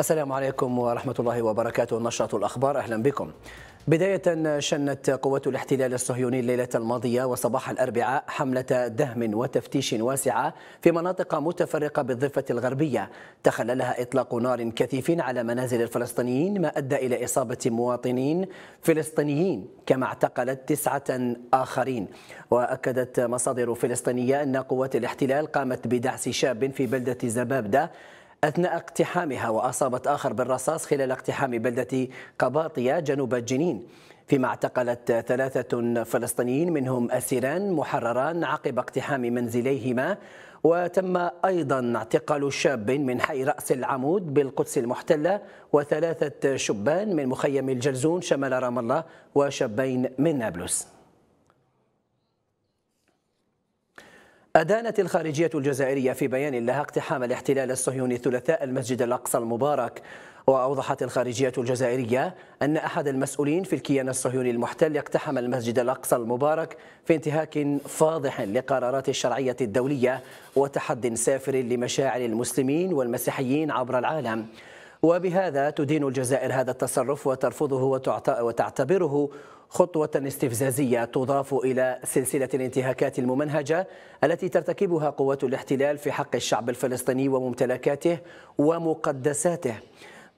السلام عليكم ورحمة الله وبركاته نشرة الأخبار أهلا بكم بداية شنت قوات الاحتلال الصهيوني الليلة الماضية وصباح الأربعاء حملة دهم وتفتيش واسعة في مناطق متفرقة بالضفة الغربية تخللها إطلاق نار كثيف على منازل الفلسطينيين ما أدى إلى إصابة مواطنين فلسطينيين كما اعتقلت تسعة آخرين وأكدت مصادر فلسطينية أن قوات الاحتلال قامت بدعس شاب في بلدة زبابدة أثناء اقتحامها وأصابت آخر بالرصاص خلال اقتحام بلدة قباطية جنوب جنين فيما اعتقلت ثلاثة فلسطينيين منهم أسيران محرران عقب اقتحام منزليهما وتم أيضا اعتقال شاب من حي رأس العمود بالقدس المحتلة وثلاثة شبان من مخيم الجلزون شمال رام الله وشابين من نابلس أدانت الخارجية الجزائرية في بيان لها اقتحام الاحتلال الصهيوني ثلاثاء المسجد الأقصى المبارك وأوضحت الخارجية الجزائرية أن أحد المسؤولين في الكيان الصهيوني المحتل اقتحم المسجد الأقصى المبارك في انتهاك فاضح لقرارات الشرعية الدولية وتحد سافر لمشاعر المسلمين والمسيحيين عبر العالم وبهذا تدين الجزائر هذا التصرف وترفضه وتعتبره خطوة استفزازية تضاف إلى سلسلة الانتهاكات الممنهجة التي ترتكبها قوات الاحتلال في حق الشعب الفلسطيني وممتلكاته ومقدساته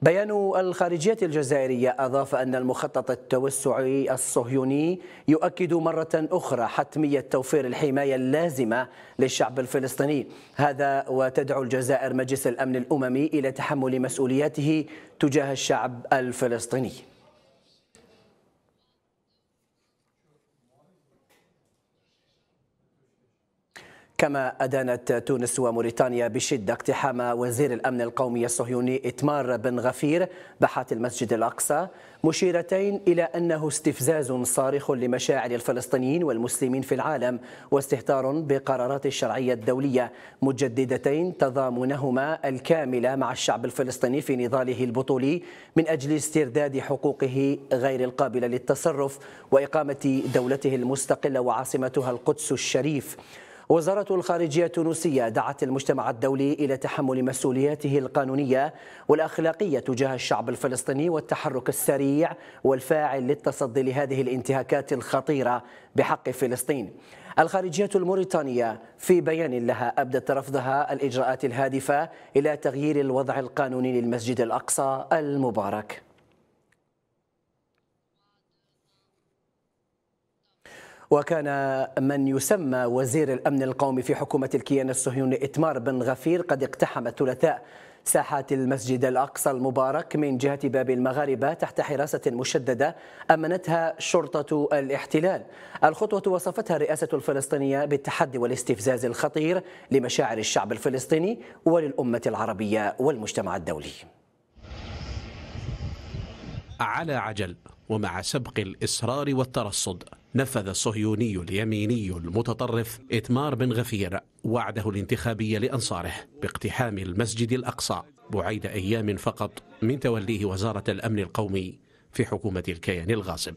بيان الخارجية الجزائرية أضاف أن المخطط التوسعي الصهيوني يؤكد مرة أخرى حتمية توفير الحماية اللازمة للشعب الفلسطيني هذا وتدعو الجزائر مجلس الأمن الأممي إلى تحمل مسؤولياته تجاه الشعب الفلسطيني كما أدانت تونس وموريتانيا بشدة اقتحام وزير الأمن القومي الصهيوني إتمار بن غفير باحات المسجد الأقصى مشيرتين إلى أنه استفزاز صارخ لمشاعر الفلسطينيين والمسلمين في العالم واستهتار بقرارات الشرعية الدولية مجددتين تضامنهما الكامل مع الشعب الفلسطيني في نضاله البطولي من أجل استرداد حقوقه غير القابلة للتصرف وإقامة دولته المستقلة وعاصمتها القدس الشريف وزارة الخارجية التونسية دعت المجتمع الدولي إلى تحمل مسؤولياته القانونية والأخلاقية تجاه الشعب الفلسطيني والتحرك السريع والفاعل للتصدي لهذه الانتهاكات الخطيرة بحق فلسطين الخارجية الموريتانية في بيان لها أبدت رفضها الإجراءات الهادفة إلى تغيير الوضع القانوني للمسجد الأقصى المبارك وكان من يسمى وزير الأمن القومي في حكومة الكيان الصهيوني إتمار بن غفير قد اقتحم الثلاثاء ساحات المسجد الأقصى المبارك من جهة باب المغاربة تحت حراسة مشددة أمنتها شرطة الاحتلال الخطوة وصفتها الرئاسة الفلسطينية بالتحدي والاستفزاز الخطير لمشاعر الشعب الفلسطيني وللأمة العربية والمجتمع الدولي على عجل ومع سبق الإصرار والترصد نفذ الصهيوني اليميني المتطرف إتمار بن غفير وعده الانتخابي لأنصاره باقتحام المسجد الأقصى بعيد أيام فقط من توليه وزارة الأمن القومي في حكومة الكيان الغاصب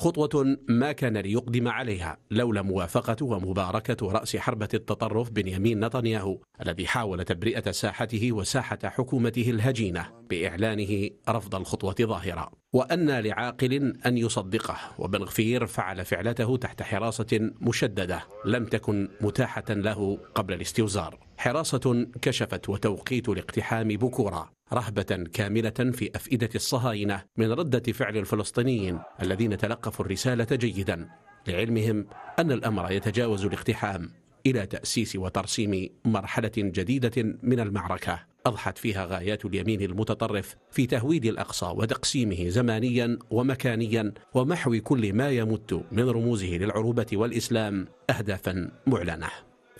خطوة ما كان ليقدم عليها لولا موافقة ومباركة رأس حربة التطرف بنيامين نتنياهو الذي حاول تبرئة ساحته وساحة حكومته الهجينة بإعلانه رفض الخطوة ظاهرة وأن لعاقل أن يصدقه وبن غفير فعل فعلته تحت حراسة مشددة لم تكن متاحة له قبل الاستوزار حراسة كشفت وتوقيت الاقتحام بكورة رهبة كاملة في أفئدة الصهاينة من ردة فعل الفلسطينيين الذين تلقفوا الرسالة جيدا لعلمهم أن الأمر يتجاوز الاقتحام إلى تأسيس وترسيم مرحلة جديدة من المعركة أضحت فيها غايات اليمين المتطرف في تهويد الأقصى وتقسيمه زمانيا ومكانيا ومحو كل ما يمت من رموزه للعروبة والإسلام أهدافا معلنة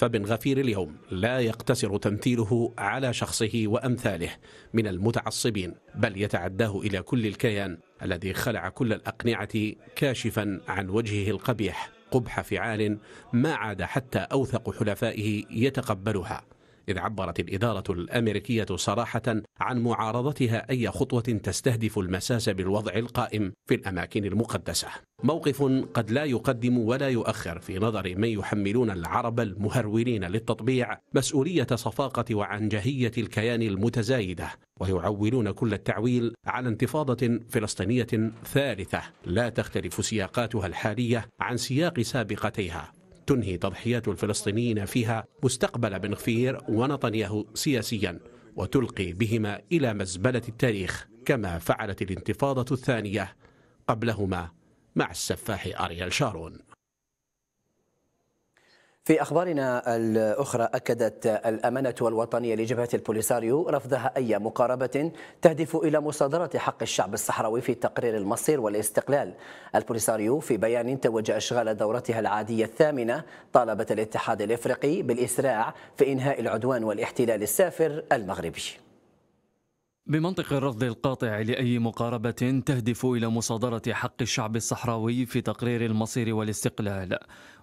فبن غفير اليوم لا يقتصر تمثيله على شخصه وأمثاله من المتعصبين بل يتعداه إلى كل الكيان الذي خلع كل الأقنعة كاشفا عن وجهه القبيح قبح فعال ما عاد حتى أوثق حلفائه يتقبلها إذ عبرت الإدارة الأمريكية صراحة عن معارضتها أي خطوة تستهدف المساس بالوضع القائم في الأماكن المقدسة موقف قد لا يقدم ولا يؤخر في نظر من يحملون العرب المهرولين للتطبيع مسؤولية صفاقة وعنجهية الكيان المتزايدة ويعولون كل التعويل على انتفاضة فلسطينية ثالثة لا تختلف سياقاتها الحالية عن سياق سابقتيها تنهي تضحيات الفلسطينيين فيها مستقبل بن غفير ونتنياهو سياسيا وتلقي بهما إلى مزبلة التاريخ كما فعلت الانتفاضة الثانية قبلهما مع السفاح أريال شارون في أخبارنا الأخرى أكدت الأمانة الوطنية لجبهة البوليساريو رفضها أي مقاربة تهدف إلى مصادرة حق الشعب الصحراوي في تقرير المصير والاستقلال البوليساريو في بيان توج إشغال دورتها العادية الثامنة طالبت الاتحاد الإفريقي بالإسراع في إنهاء العدوان والاحتلال السافر المغربي بمنطق الرفض القاطع لأي مقاربة تهدف إلى مصادرة حق الشعب الصحراوي في تقرير المصير والاستقلال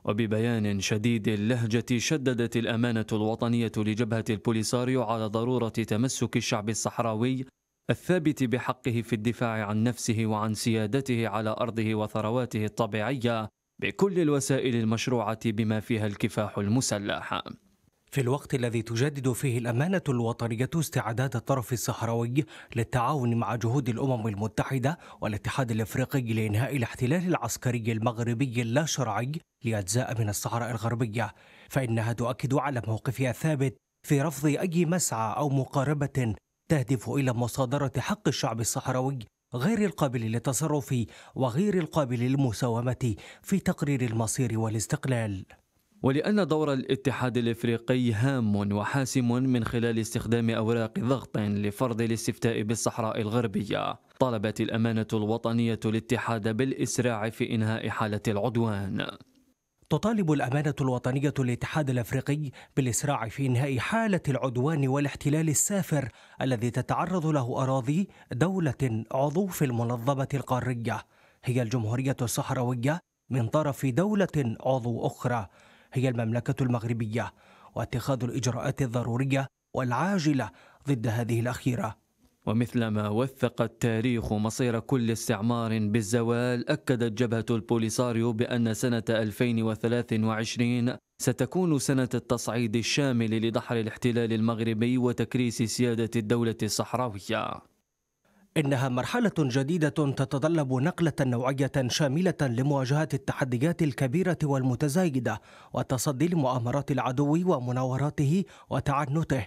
وببيان شديد اللهجة شددت الأمانة الوطنية لجبهة البوليساريو على ضرورة تمسك الشعب الصحراوي الثابت بحقه في الدفاع عن نفسه وعن سيادته على أرضه وثرواته الطبيعية بكل الوسائل المشروعة بما فيها الكفاح المسلح في الوقت الذي تجدد فيه الأمانة الوطنية استعداد الطرف الصحراوي للتعاون مع جهود الأمم المتحدة والاتحاد الإفريقي لإنهاء الاحتلال العسكري المغربي اللاشرعي لأجزاء من الصحراء الغربية فإنها تؤكد على موقفها الثابت في رفض أي مسعى أو مقاربة تهدف إلى مصادرة حق الشعب الصحراوي غير القابل للتصرف وغير القابل للمساومة في تقرير المصير والاستقلال ولأن دور الاتحاد الإفريقي هام وحاسم من خلال استخدام أوراق ضغط لفرض الاستفتاء بالصحراء الغربية طلبت الأمانة الوطنية الاتحاد بالإسراع في إنهاء حالة العدوان تطالب الأمانة الوطنية الاتحاد الأفريقي بالإسراع في إنهاء حالة العدوان والاحتلال السافر الذي تتعرض له أراضي دولة عضو في المنظمة القارية هي الجمهورية الصحراوية من طرف دولة عضو أخرى هي المملكة المغربية واتخاذ الإجراءات الضرورية والعاجلة ضد هذه الأخيرة ومثلما وثق التاريخ مصير كل استعمار بالزوال أكدت جبهة البوليساريو بأن سنة 2023 ستكون سنة التصعيد الشامل لدحر الاحتلال المغربي وتكريس سيادة الدولة الصحراوية إنها مرحلة جديدة تتطلب نقلة نوعية شاملة لمواجهة التحديات الكبيرة والمتزايدة والتصدي لمؤامرات العدو ومناوراته وتعنته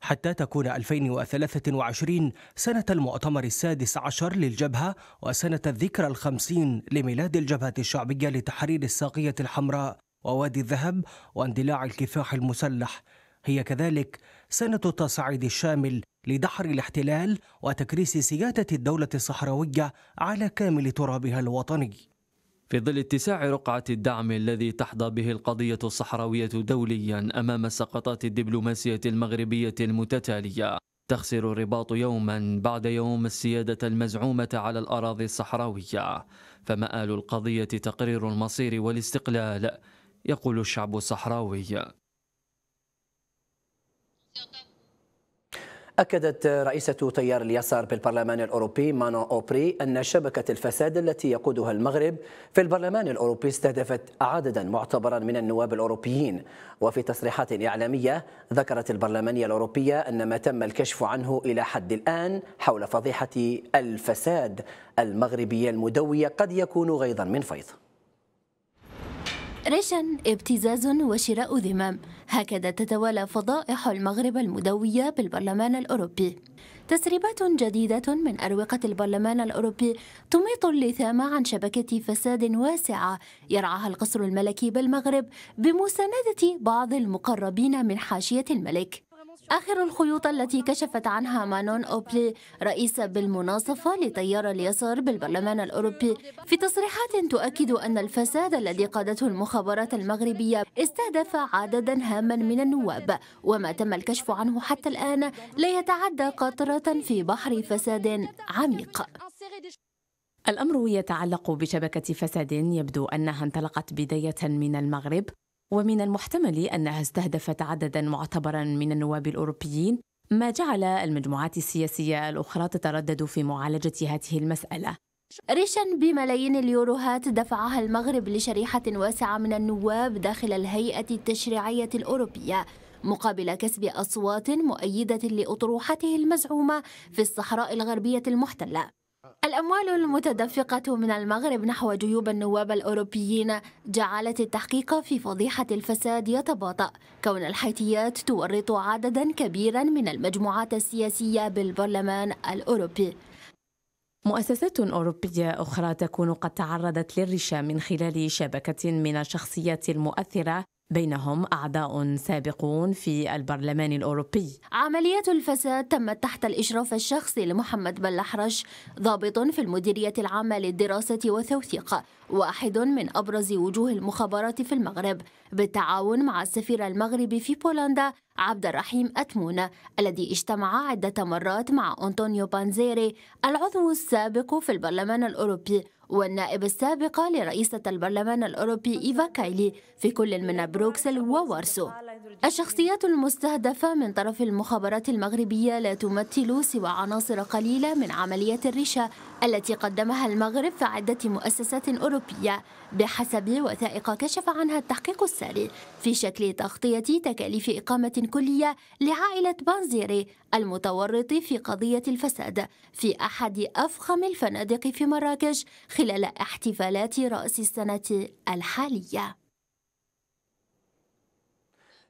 حتى تكون 2023 سنة المؤتمر السادس عشر للجبهة وسنة الذكرى الخمسين لميلاد الجبهة الشعبية لتحرير الساقية الحمراء ووادي الذهب واندلاع الكفاح المسلح هي كذلك سنة التصعيد الشامل لدحر الاحتلال وتكريس سيادة الدولة الصحراوية على كامل ترابها الوطني. في ظل اتساع رقعة الدعم الذي تحظى به القضية الصحراوية دوليا أمام سقطات الدبلوماسية المغربية المتتالية، تخسر الرباط يوما بعد يوم السيادة المزعومة على الأراضي الصحراوية، فمآل القضية تقرير المصير والاستقلال، يقول الشعب الصحراوي. أكدت رئيسة تيار اليسار بالبرلمان الأوروبي مانو أوبري أن شبكة الفساد التي يقودها المغرب في البرلمان الأوروبي استهدفت عددا معتبرا من النواب الأوروبيين وفي تصريحات إعلامية ذكرت البرلمانية الأوروبية أن ما تم الكشف عنه إلى حد الآن حول فضيحة الفساد المغربية المدوية قد يكون غيظا من فيض رشا ابتزاز وشراء ذمم هكذا تتوالى فضائح المغرب المدوية بالبرلمان الأوروبي تسريبات جديدة من أروقة البرلمان الأوروبي تميط اللثام عن شبكة فساد واسعة يرعاها القصر الملكي بالمغرب بمساندة بعض المقربين من حاشية الملك آخر الخيوط التي كشفت عنها مانون أوبلي رئيسة بالمناصفة لتيار اليسار بالبرلمان الأوروبي في تصريحات تؤكد أن الفساد الذي قادته المخابرات المغربية استهدف عددا هاما من النواب وما تم الكشف عنه حتى الآن لا يتعدى قطرة في بحر فساد عميق الأمر يتعلق بشبكة فساد يبدو أنها انطلقت بداية من المغرب ومن المحتمل أنها استهدفت عددا معتبرا من النواب الأوروبيين ما جعل المجموعات السياسية الأخرى تتردد في معالجة هذه المسألة ريشا بملايين اليوروهات دفعها المغرب لشريحة واسعة من النواب داخل الهيئة التشريعية الأوروبية مقابل كسب أصوات مؤيدة لأطروحته المزعومة في الصحراء الغربية المحتلة الأموال المتدفقة من المغرب نحو جيوب النواب الأوروبيين جعلت التحقيق في فضيحة الفساد يتباطأ كون الحيثيات تورط عددا كبيرا من المجموعات السياسية بالبرلمان الأوروبي مؤسسات أوروبية أخرى تكون قد تعرضت للرشا من خلال شبكة من الشخصيات المؤثرة بينهم أعداء سابقون في البرلمان الأوروبي عمليات الفساد تمت تحت الإشراف الشخصي لمحمد بلحرش ضابط في المديرية العامة للدراسة والتوثيق واحد من أبرز وجوه المخابرات في المغرب بالتعاون مع السفير المغربي في بولندا عبد الرحيم أتمون الذي اجتمع عدة مرات مع أنطونيو بانزيري العضو السابق في البرلمان الأوروبي والنائب السابقة لرئيسة البرلمان الأوروبي إيفا كايلي في كل من بروكسل وورسو. الشخصيات المستهدفة من طرف المخابرات المغربية لا تمثل سوى عناصر قليلة من عملية الريشة التي قدمها المغرب في عدة مؤسسات أوروبية بحسب وثائق كشف عنها التحقيق الساري في شكل تغطية تكاليف إقامة كلية لعائلة بانزيري المتورط في قضية الفساد في أحد أفخم الفنادق في مراكش خلال احتفالات رأس السنة الحالية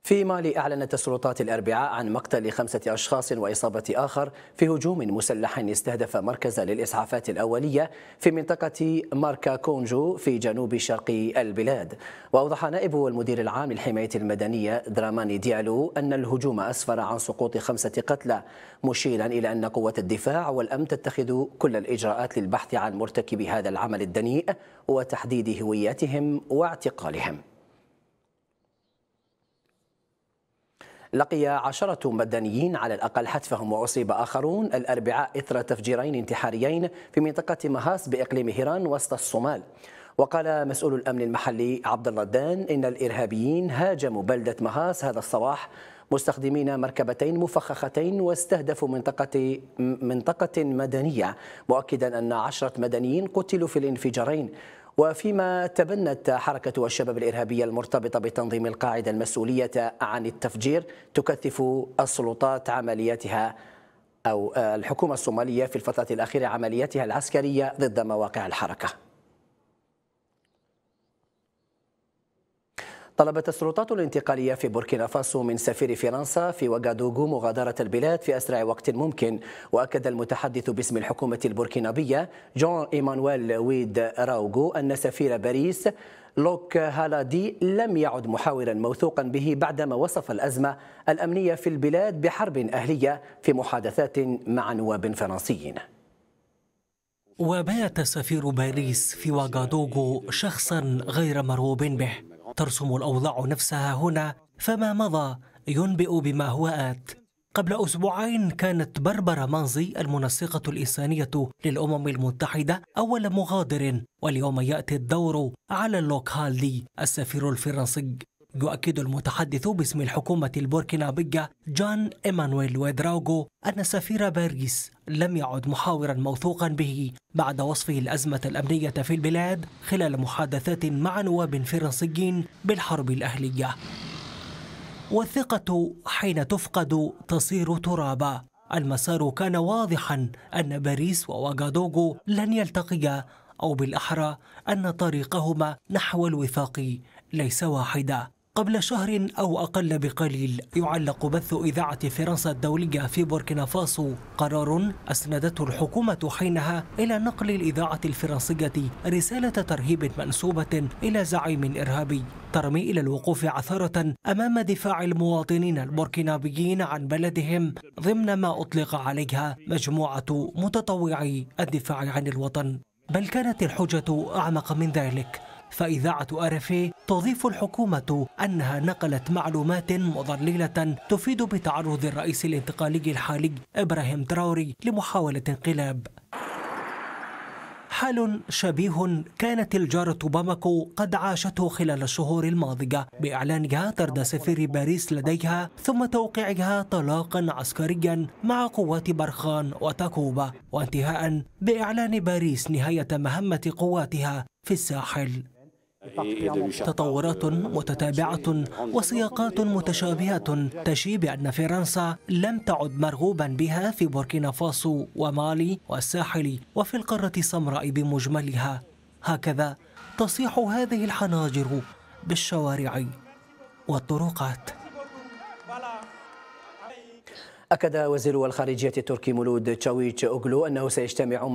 في مالي أعلنت السلطات الأربعاء عن مقتل خمسة أشخاص وإصابة آخر في هجوم مسلح استهدف مركز للإسعافات الأولية في منطقة ماركا كونجو في جنوب شرق البلاد وأوضح نائب المدير العام للحماية المدنية دراماني ديالو أن الهجوم أسفر عن سقوط خمسة قتلى مشيرا إلى أن قوة الدفاع والأمن تتخذ كل الإجراءات للبحث عن مرتكبي هذا العمل الدنيء وتحديد هويتهم واعتقالهم لقي عشرة مدنيين على الأقل حتفهم وأصيب آخرون الأربعاء إثر تفجيرين انتحاريين في منطقة مهاس بإقليم هيران وسط الصومال وقال مسؤول الأمن المحلي عبد الردان إن الإرهابيين هاجموا بلدة مهاس هذا الصباح مستخدمين مركبتين مفخختين واستهدفوا منطقة منطقة مدنية مؤكدا أن عشرة مدنيين قتلوا في الانفجارين وفيما تبنت حركة الشباب الإرهابية المرتبطة بتنظيم القاعدة المسؤولية عن التفجير تكثف السلطات عملياتها أو الحكومة الصومالية في الفترة الأخيرة عملياتها العسكرية ضد مواقع الحركة طلبت السلطات الانتقالية في بوركينا فاسو من سفير فرنسا في وغادوغو مغادرة البلاد في أسرع وقت ممكن وأكد المتحدث باسم الحكومة البوركينابية جون إيمانويل ويد راوغو أن سفير باريس لوك هالادي لم يعد محاورا موثوقا به بعدما وصف الأزمة الأمنية في البلاد بحرب أهلية في محادثات مع نواب فرنسيين وبات سفير باريس في واغادوغو شخصا غير مرغوب به ترسم الأوضاع نفسها هنا فما مضى ينبئ بما هو آت قبل أسبوعين كانت بربرا مانزي المنسقة الإنسانية للأمم المتحدة أول مغادر واليوم يأتي الدور على لوكهالدي السفير الفرنسي يؤكد المتحدث باسم الحكومة البوركينابية جان إيمانويل ويدراوغو أن سفير باريس لم يعد محاورا موثوقا به بعد وصفه الأزمة الأمنية في البلاد خلال محادثات مع نواب فرنسيين بالحرب الأهلية والثقة حين تفقد تصير ترابا المسار كان واضحا أن باريس وواغادوغو لن يلتقيا أو بالأحرى أن طريقهما نحو الوثاق ليس واحدا قبل شهر أو أقل بقليل يعلق بث إذاعة فرنسا الدولية في بوركينا فاسو قرار أسندته الحكومة حينها إلى نقل الإذاعة الفرنسية رسالة ترهيب منسوبة إلى زعيم إرهابي ترمي إلى الوقوف عثرة أمام دفاع المواطنين البوركينابيين عن بلدهم ضمن ما أطلق عليها مجموعة متطوعي الدفاع عن الوطن بل كانت الحجة أعمق من ذلك فإذاعة أرفي تضيف الحكومة أنها نقلت معلومات مضللة تفيد بتعرض الرئيس الانتقالي الحالي إبراهيم تراوري لمحاولة انقلاب حال شبيه كانت الجارة باماكو قد عاشته خلال الشهور الماضية بإعلانها طرد سفير باريس لديها ثم توقيعها طلاقا عسكريا مع قوات برخان وتاكوبا وانتهاء بإعلان باريس نهاية مهمة قواتها في الساحل تطورات متتابعة وسياقات متشابهة تشي بأن فرنسا لم تعد مرغوبا بها في بوركينا فاسو ومالي والساحل وفي القارة السمراء بمجملها هكذا تصيح هذه الحناجر بالشوارع والطرقات أكد وزير الخارجية التركي مولود تشاويتش أوغلو أنه سيجتمع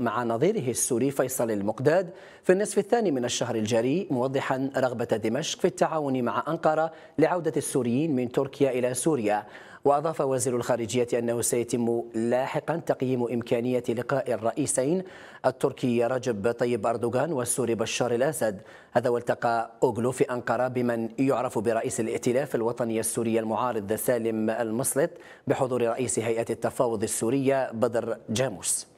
مع نظيره السوري فيصل المقداد في النصف الثاني من الشهر الجاري موضحا رغبة دمشق في التعاون مع أنقرة لعودة السوريين من تركيا إلى سوريا وأضاف وزير الخارجية أنه سيتم لاحقا تقييم إمكانية لقاء الرئيسين التركي رجب طيب أردوغان والسوري بشار الأسد هذا والتقى أوغلو في أنقرة بمن يعرف برئيس الائتلاف الوطني السوري المعارض سالم المصلط بحضور رئيس هيئة التفاوض السورية بدر جاموس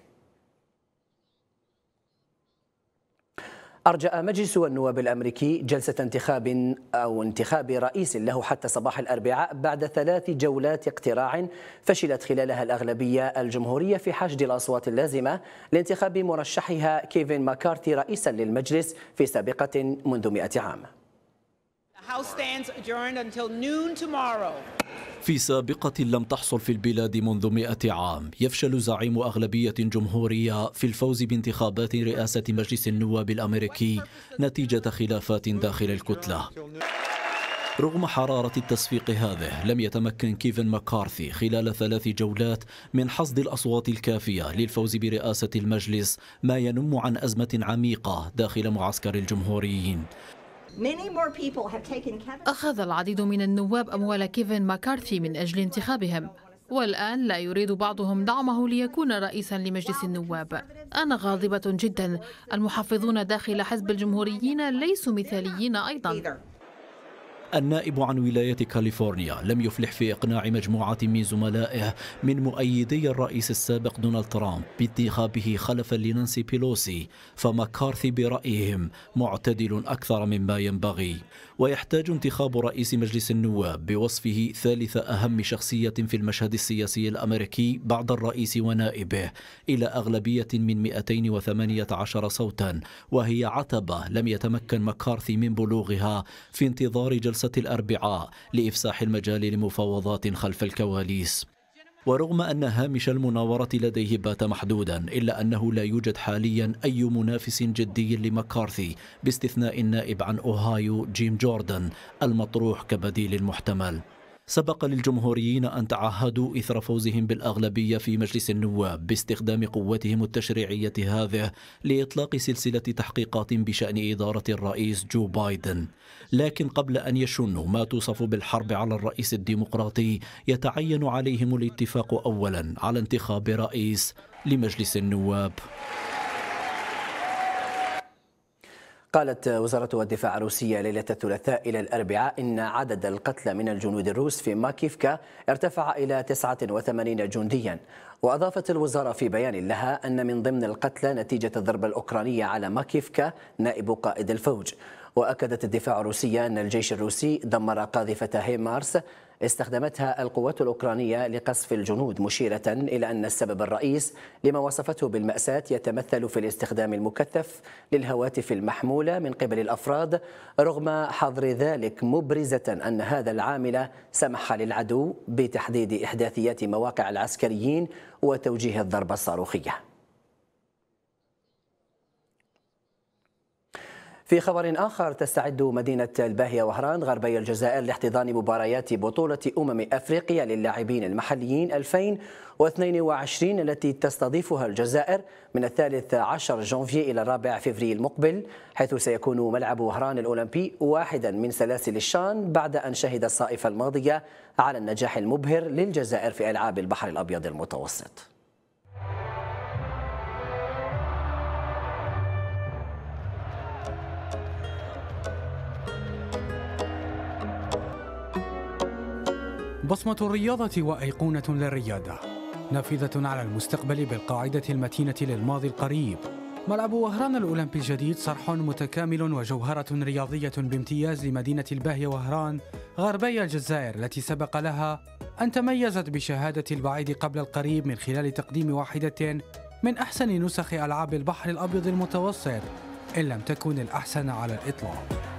أرجأ مجلس النواب الأمريكي جلسة انتخاب أو انتخاب رئيس له حتى صباح الأربعاء بعد ثلاث جولات اقتراع فشلت خلالها الأغلبية الجمهورية في حشد الأصوات اللازمة لانتخاب مرشحها كيفن ماكارتي رئيسا للمجلس في سابقة منذ مئة عام في سابقة لم تحصل في البلاد منذ مئة عام يفشل زعيم أغلبية جمهورية في الفوز بانتخابات رئاسة مجلس النواب الأمريكي نتيجة خلافات داخل الكتلة رغم حرارة التصفيق هذه لم يتمكن كيفن مكارثي خلال ثلاث جولات من حصد الأصوات الكافية للفوز برئاسة المجلس ما ينم عن أزمة عميقة داخل معسكر الجمهوريين أخذ العديد من النواب أموال كيفن ماكارثي من أجل انتخابهم والآن لا يريد بعضهم دعمه ليكون رئيسا لمجلس النواب أنا غاضبة جدا المحافظون داخل حزب الجمهوريين ليسوا مثاليين أيضا النائب عن ولاية كاليفورنيا لم يفلح في إقناع مجموعة من زملائه من مؤيدي الرئيس السابق دونالد ترامب بانتخابه خلفا لنانسي بيلوسي فمكارثي برأيهم معتدل أكثر مما ينبغي ويحتاج انتخاب رئيس مجلس النواب بوصفه ثالث أهم شخصية في المشهد السياسي الأمريكي بعد الرئيس ونائبه إلى أغلبية من 218 صوتا وهي عتبة لم يتمكن مكارثي من بلوغها في انتظار جلسة الأربعاء لإفساح المجال لمفاوضات خلف الكواليس ورغم أن هامش المناورة لديه بات محدودا إلا أنه لا يوجد حاليا أي منافس جدي لمكارثي باستثناء النائب عن أوهايو جيم جوردن المطروح كبديل محتمل سبق للجمهوريين أن تعهدوا إثر فوزهم بالأغلبية في مجلس النواب باستخدام قوتهم التشريعية هذه لإطلاق سلسلة تحقيقات بشأن إدارة الرئيس جو بايدن لكن قبل أن يشنوا ما توصف بالحرب على الرئيس الديمقراطي يتعين عليهم الاتفاق أولا على انتخاب رئيس لمجلس النواب قالت وزارة الدفاع الروسية ليلة الثلاثاء إلى الأربعاء إن عدد القتلى من الجنود الروس في ماكيفكا ارتفع إلى 89 جنديا وأضافت الوزارة في بيان لها أن من ضمن القتلى نتيجة الضربة الأوكرانية على ماكيفكا نائب قائد الفوج وأكدت الدفاع الروسية أن الجيش الروسي دمر قاذفة هيمارس استخدمتها القوات الأوكرانية لقصف الجنود مشيرة إلى أن السبب الرئيس لما وصفته بالمأساة يتمثل في الاستخدام المكثف للهواتف المحمولة من قبل الأفراد رغم حظر ذلك مبرزة أن هذا العامل سمح للعدو بتحديد إحداثيات مواقع العسكريين وتوجيه الضربة الصاروخية في خبر آخر تستعد مدينة الباهية وهران غربي الجزائر لاحتضان مباريات بطولة أمم أفريقيا للاعبين المحليين 2022 التي تستضيفها الجزائر من الثالث عشر جونفي إلى الرابع فيفري المقبل حيث سيكون ملعب وهران الأولمبي واحدا من سلاسل الشان بعد أن شهد الصائف الماضية على النجاح المبهر للجزائر في ألعاب البحر الأبيض المتوسط بصمة الرياضة وأيقونة للريادة نافذة على المستقبل بالقاعدة المتينة للماضي القريب ملعب وهران الأولمبي الجديد صرح متكامل وجوهرة رياضية بامتياز لمدينة الباهية وهران غربي الجزائر التي سبق لها أن تميزت بشهادة البعيد قبل القريب من خلال تقديم واحدة من أحسن نسخ ألعاب البحر الأبيض المتوسط إن لم تكن الأحسن على الإطلاق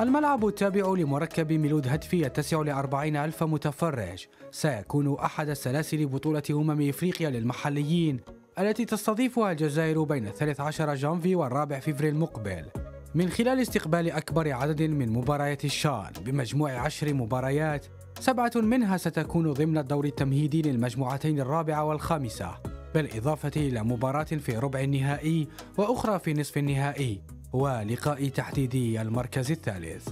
الملعب التابع لمركب ميلود هدفي يتسع لأربعين ألف متفرج سيكون أحد سلاسل بطولة أمم إفريقيا للمحليين التي تستضيفها الجزائر بين 13 جانفي والرابع فيفري المقبل من خلال استقبال أكبر عدد من مباريات الشان بمجموع عشر مباريات سبعة منها ستكون ضمن الدور التمهيدي للمجموعتين الرابعة والخامسة بالإضافة إلى مباراة في ربع النهائي وأخرى في نصف النهائي ولقاء تحديدي المركز الثالث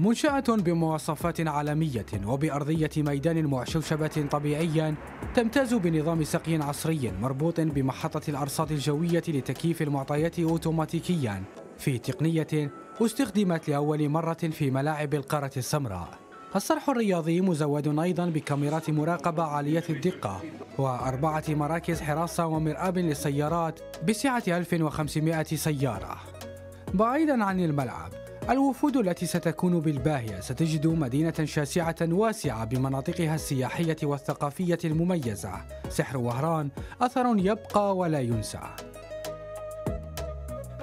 منشأة بمواصفات عالمية وبأرضية ميدان معشوشبة طبيعيا تمتاز بنظام سقي عصري مربوط بمحطة الأرصاد الجوية لتكييف المعطيات أوتوماتيكيا في تقنية استخدمت لأول مرة في ملاعب القارة السمراء الصرح الرياضي مزود أيضا بكاميرات مراقبة عالية الدقة وأربعة مراكز حراسة ومرآب للسيارات بسعة 1500 سيارة بعيدا عن الملعب الوفود التي ستكون بالباهية ستجد مدينة شاسعة واسعة بمناطقها السياحية والثقافية المميزة سحر وهران أثر يبقى ولا ينسى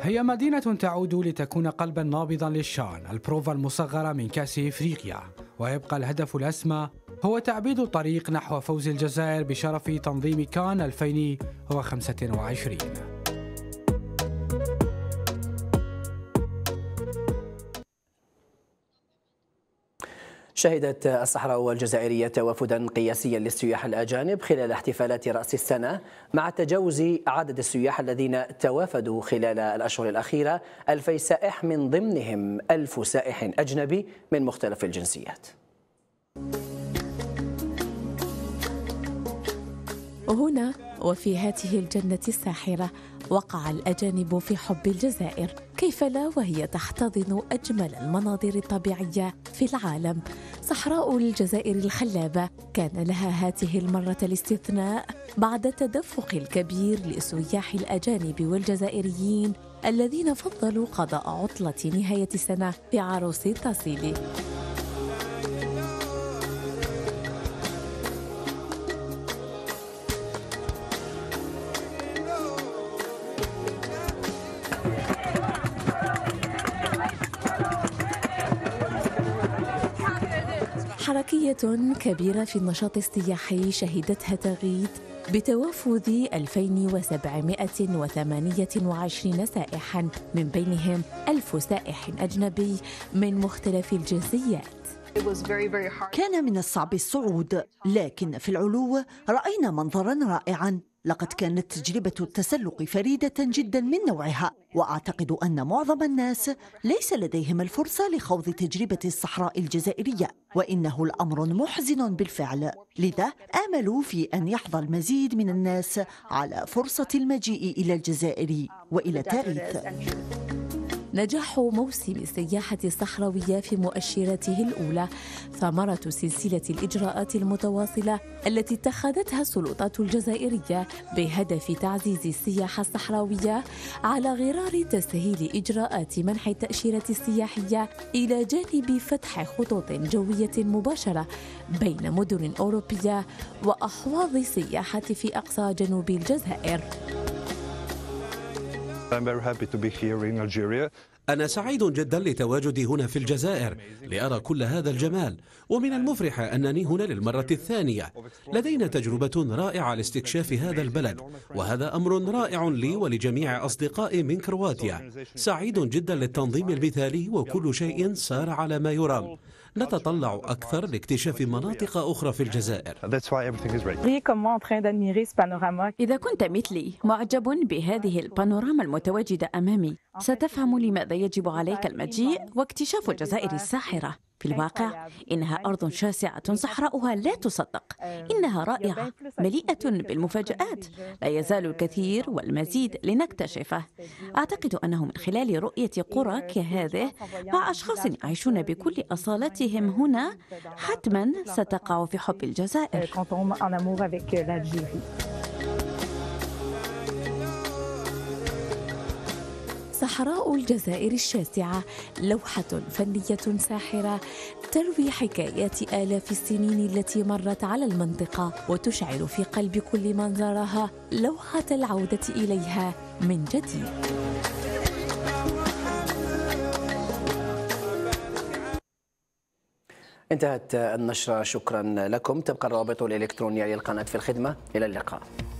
هي مدينة تعود لتكون قلبا نابضا للشان البروفا المصغرة من كأس إفريقيا ويبقى الهدف الأسمى هو تعبيد طريق نحو فوز الجزائر بشرف تنظيم كان 2025 شهدت الصحراء الجزائرية توافدا قياسيا للسياح الأجانب خلال احتفالات رأس السنة مع تجاوز عدد السياح الذين توافدوا خلال الأشهر الأخيرة ألفي سائح من ضمنهم ألف سائح أجنبي من مختلف الجنسيات وهنا وفي هاته الجنة الساحرة وقع الأجانب في حب الجزائر كيف لا وهي تحتضن أجمل المناظر الطبيعية في العالم صحراء الجزائر الخلابة كان لها هاته المرة الاستثناء بعد التدفق الكبير لسياح الأجانب والجزائريين الذين فضلوا قضاء عطلة نهاية السنة في عروس التصيلي اتفاقية كبيرة في النشاط السياحي شهدتها تغييد بتوافد 2728 سائحا من بينهم 1000 سائح أجنبي من مختلف الجنسيات كان من الصعب الصعود لكن في العلو رأينا منظرا رائعا لقد كانت تجربة التسلق فريدة جدا من نوعها وأعتقد أن معظم الناس ليس لديهم الفرصة لخوض تجربة الصحراء الجزائرية وإنه الأمر محزن بالفعل لذا آملوا في أن يحظى المزيد من الناس على فرصة المجيء إلى الجزائر وإلى تاريخ نجاح موسم السياحة الصحراوية في مؤشراته الأولى ثمرة سلسلة الإجراءات المتواصلة التي اتخذتها السلطات الجزائرية بهدف تعزيز السياحة الصحراوية على غرار تسهيل إجراءات منح التأشيرة السياحية إلى جانب فتح خطوط جوية مباشرة بين مدن أوروبية وأحواض السياحة في أقصى جنوب الجزائر. أنا سعيد جدا لتواجدي هنا في الجزائر لأرى كل هذا الجمال ومن المفرح أنني هنا للمرة الثانية لدينا تجربة رائعة لاستكشاف هذا البلد وهذا أمر رائع لي ولجميع أصدقائي من كرواتيا سعيد جدا للتنظيم المثالي وكل شيء سار على ما يرام نتطلع أكثر لاكتشاف مناطق أخرى في الجزائر إذا كنت مثلي معجب بهذه البانوراما المتواجدة أمامي ستفهم لماذا يجب عليك المجيء واكتشاف الجزائر الساحرة في الواقع إنها أرض شاسعة صحراؤها لا تصدق إنها رائعة مليئة بالمفاجآت لا يزال الكثير والمزيد لنكتشفه أعتقد أنه من خلال رؤية قرى كهذه مع أشخاص يعيشون بكل أصالتهم هنا حتما ستقع في حب الجزائر صحراء الجزائر الشاسعة لوحة فنية ساحرة تروي حكايات آلاف السنين التي مرت على المنطقة وتشعل في قلب كل من زارها لوحة العودة إليها من جديد. انتهت النشرة شكرا لكم تبقى الرابط الإلكتروني للقناة في الخدمة إلى اللقاء